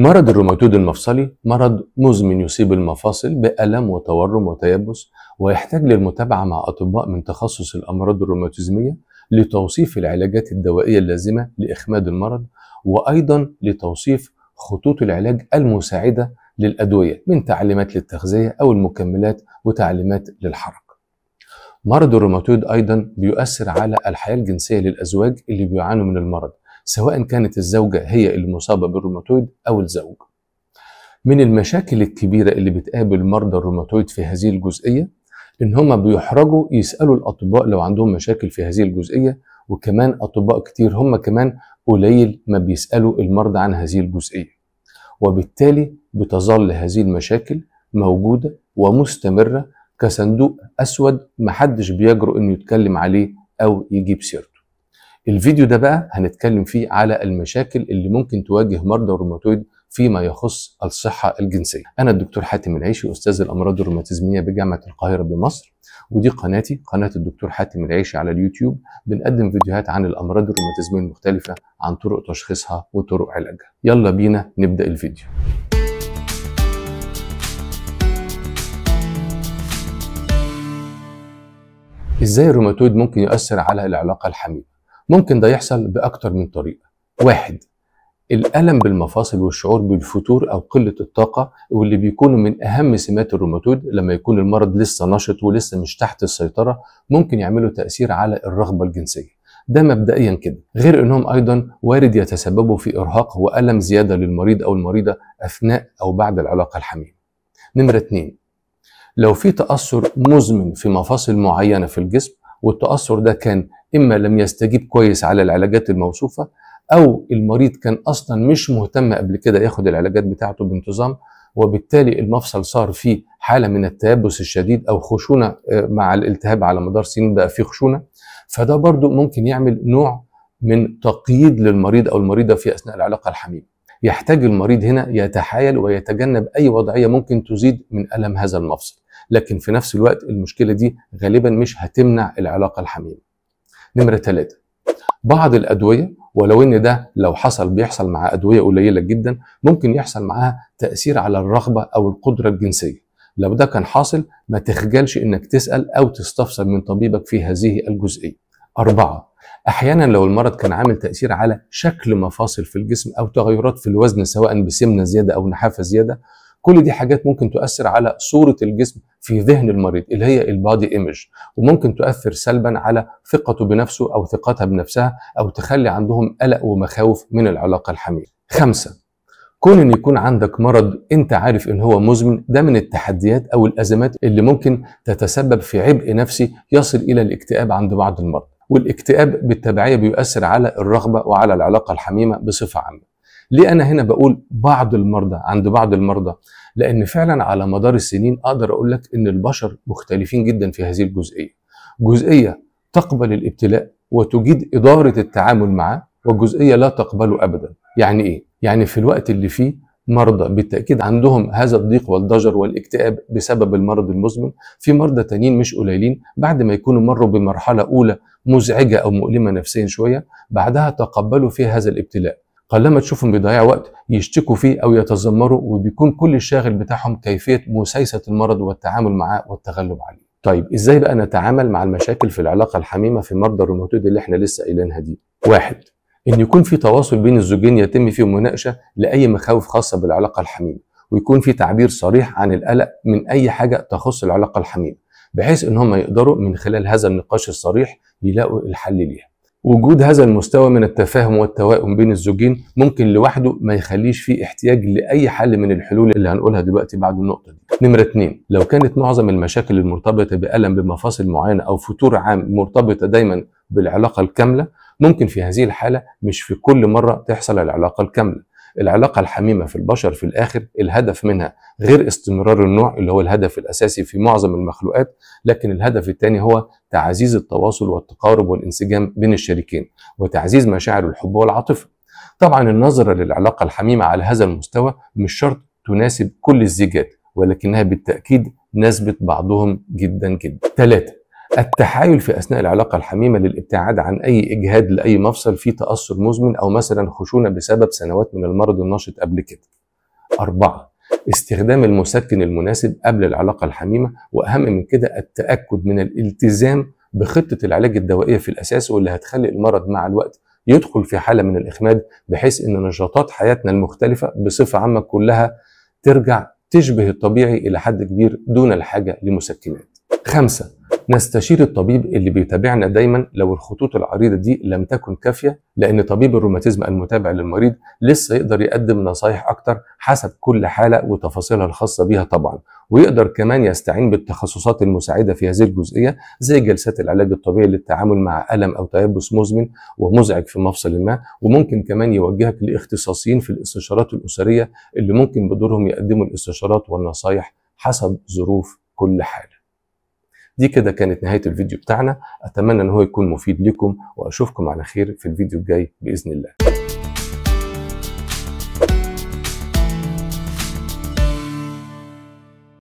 مرض الروماتويد المفصلي مرض مزمن يصيب المفاصل بألم وتورم وتيبس ويحتاج للمتابعة مع أطباء من تخصص الأمراض الروماتيزمية لتوصيف العلاجات الدوائية اللازمة لإخماد المرض وأيضا لتوصيف خطوط العلاج المساعدة للأدوية من تعليمات للتغذية أو المكملات وتعليمات للحركة مرض الروماتويد أيضا بيؤثر على الحياة الجنسية للأزواج اللي بيعانوا من المرض سواء كانت الزوجة هي المصابة بالروماتويد أو الزوج من المشاكل الكبيرة اللي بتقابل مرضى الروماتويد في هذه الجزئية إن هما بيحرجوا يسألوا الأطباء لو عندهم مشاكل في هذه الجزئية وكمان أطباء كتير هما كمان قليل ما بيسألوا المرضى عن هذه الجزئية وبالتالي بتظل هذه المشاكل موجودة ومستمرة كصندوق أسود محدش بيجرؤ إنه يتكلم عليه أو يجيب سيرته الفيديو ده بقى هنتكلم فيه على المشاكل اللي ممكن تواجه مرضى الروماتويد فيما يخص الصحة الجنسية أنا الدكتور حاتم العيشي أستاذ الأمراض الروماتيزمية بجامعة القاهرة بمصر ودي قناتي قناة الدكتور حاتم العيشي على اليوتيوب بنقدم فيديوهات عن الأمراض الروماتيزمية المختلفة عن طرق تشخيصها وطرق علاجها يلا بينا نبدأ الفيديو ازاي الروماتويد ممكن يؤثر على العلاقة الحميمة ممكن ده يحصل باكتر من طريقه واحد الألم بالمفاصل والشعور بالفتور أو قلة الطاقة واللي بيكونوا من أهم سمات الروماتويد لما يكون المرض لسه نشط ولسه مش تحت السيطرة ممكن يعملوا تأثير على الرغبة الجنسية ده مبدئيا كده غير انهم ايضا وارد يتسببوا في ارهاق والم زياده للمريض او المريضه اثناء او بعد العلاقه الحميمه. نمره اتنين لو في تاثر مزمن في مفاصل معينه في الجسم والتاثر ده كان إما لم يستجيب كويس على العلاجات الموصوفة أو المريض كان أصلا مش مهتم قبل كده ياخد العلاجات بتاعته بانتظام وبالتالي المفصل صار فيه حالة من التيبس الشديد أو خشونة آه، مع الالتهاب على مدار سنين بقى فيه خشونة فده برضو ممكن يعمل نوع من تقييد للمريض أو المريضة في أثناء العلاقة الحميمة يحتاج المريض هنا يتحايل ويتجنب أي وضعية ممكن تزيد من ألم هذا المفصل لكن في نفس الوقت المشكلة دي غالبا مش هتمنع العلاقة الحميمة نمرة ثلاثة بعض الأدوية ولو إن ده لو حصل بيحصل مع أدوية قليلة جدا ممكن يحصل معاها تأثير على الرغبة أو القدرة الجنسية لو ده كان حاصل ما تخجلش إنك تسأل أو تستفسر من طبيبك في هذه الجزئية أربعة أحيانا لو المرض كان عامل تأثير على شكل مفاصل في الجسم أو تغيرات في الوزن سواء بسمنة زيادة أو نحافة زيادة كل دي حاجات ممكن تؤثر على صورة الجسم في ذهن المريض اللي هي البادي ايمج وممكن تؤثر سلبا على ثقته بنفسه أو ثقتها بنفسها أو تخلي عندهم قلق ومخاوف من العلاقة الحميمة خمسة كون ان يكون عندك مرض انت عارف ان هو مزمن ده من التحديات او الازمات اللي ممكن تتسبب في عبء نفسي يصل الى الاكتئاب عند بعض المرضى والاكتئاب بالتبعيه بيؤثر على الرغبه وعلى العلاقه الحميمه بصفه عامه ليه انا هنا بقول بعض المرضى عند بعض المرضى لان فعلا على مدار السنين اقدر اقول لك ان البشر مختلفين جدا في هذه الجزئيه جزئيه تقبل الابتلاء وتجيد اداره التعامل معه وجزئيه لا تقبله ابدا يعني ايه يعني في الوقت اللي فيه مرضى بالتأكيد عندهم هذا الضيق والضجر والاكتئاب بسبب المرض المزمن في مرضى تانيين مش قليلين بعد ما يكونوا مروا بمرحلة أولى مزعجة أو مؤلمة نفسيا شوية بعدها تقبلوا فيها هذا الابتلاء قلما تشوفهم بيضيعوا وقت يشتكوا فيه او يتذمروا وبيكون كل الشاغل بتاعهم كيفيه مسايسه المرض والتعامل معاه والتغلب عليه. طيب ازاي بقى نتعامل مع المشاكل في العلاقه الحميمه في مرضى الروماتويد اللي احنا لسه قايلينها دي؟ واحد ان يكون في تواصل بين الزوجين يتم فيه مناقشه لاي مخاوف خاصه بالعلاقه الحميمه ويكون في تعبير صريح عن القلق من اي حاجه تخص العلاقه الحميمه بحيث ان هم يقدروا من خلال هذا النقاش الصريح يلاقوا الحل ليها. وجود هذا المستوى من التفاهم والتوائم بين الزوجين ممكن لوحده ما يخليش فيه احتياج لاي حل من الحلول اللي هنقولها دلوقتي بعد النقطه دي. نمره اتنين لو كانت معظم المشاكل المرتبطه بالم بمفاصل معينه او فتور عام مرتبطه دايما بالعلاقه الكامله ممكن في هذه الحاله مش في كل مره تحصل العلاقه الكامله العلاقة الحميمة في البشر في الآخر الهدف منها غير استمرار النوع اللي هو الهدف الأساسي في معظم المخلوقات لكن الهدف الثاني هو تعزيز التواصل والتقارب والانسجام بين الشريكين وتعزيز مشاعر الحب والعاطفة طبعا النظرة للعلاقة الحميمة على هذا المستوى مش شرط تناسب كل الزيجات ولكنها بالتأكيد ناسبت بعضهم جدا جدا ثلاثة التحايل في اثناء العلاقه الحميمه للابتعاد عن اي اجهاد لاي مفصل فيه تاثر مزمن او مثلا خشونه بسبب سنوات من المرض النشط قبل كده. أربعة استخدام المسكن المناسب قبل العلاقة الحميمة وأهم من كده التأكد من الالتزام بخطة العلاج الدوائية في الأساس واللي هتخلي المرض مع الوقت يدخل في حالة من الإخماد بحيث إن نشاطات حياتنا المختلفة بصفة عامة كلها ترجع تشبه الطبيعي إلى حد كبير دون الحاجة لمسكنات. خمسة نستشير الطبيب اللي بيتابعنا دايما لو الخطوط العريضه دي لم تكن كافيه لان طبيب الروماتيزم المتابع للمريض لسه يقدر يقدم نصايح اكتر حسب كل حاله وتفاصيلها الخاصه بيها طبعا ويقدر كمان يستعين بالتخصصات المساعده في هذه الجزئيه زي جلسات العلاج الطبيعي للتعامل مع الم او تيبس مزمن ومزعج في مفصل ما وممكن كمان يوجهك لاختصاصيين في الاستشارات الاسريه اللي ممكن بدورهم يقدموا الاستشارات والنصايح حسب ظروف كل حاله دي كده كانت نهايه الفيديو بتاعنا اتمنى ان هو يكون مفيد لكم واشوفكم على خير في الفيديو الجاي باذن الله